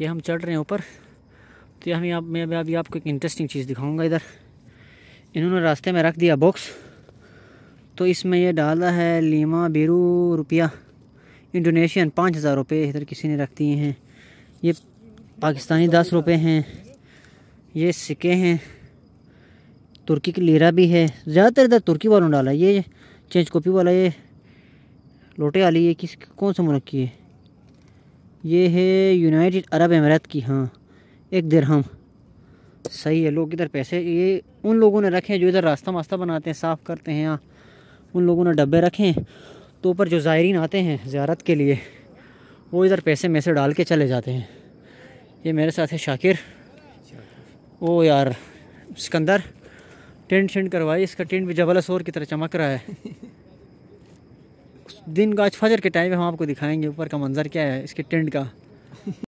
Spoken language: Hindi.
ये हम चढ़ रहे हैं ऊपर तो हम आप मैं अभी आपको एक इंटरेस्टिंग चीज़ दिखाऊंगा इधर इन्होंने रास्ते में रख दिया बॉक्स तो इसमें ये डाला है लीमा बेरू रुपया इंडोनेशियन पाँच हज़ार रुपये इधर किसी ने रख दिए हैं ये पाकिस्तानी दस रुपये हैं ये सिक्के हैं तुर्की की लीरा भी है ज़्यादातर इधर तुर्की वालों डाला ये चेंज कॉपी वाला ये लोटे वाली ये किस कौन सा मुल्क की है ये है यूनाइटेड अरब अमीरात की हाँ एक दिरहम सही है लोग इधर पैसे ये उन लोगों ने रखे हैं जो इधर रास्ता वास्ता बनाते हैं साफ़ करते हैं यहाँ उन लोगों ने डब्बे रखे हैं तो ऊपर जो ज़ायरीन आते हैं ज़्यारत के लिए वो इधर पैसे में से डाल के चले जाते हैं ये मेरे साथ है शाकिर ओ यार सिकंदर टेंट शेंट करवाई इसका टेंट भी जबल सोर की तरह चमक रहा है दिन का आज फजर के टाइम पे हम आपको दिखाएंगे ऊपर का मंज़र क्या है इसके टेंट का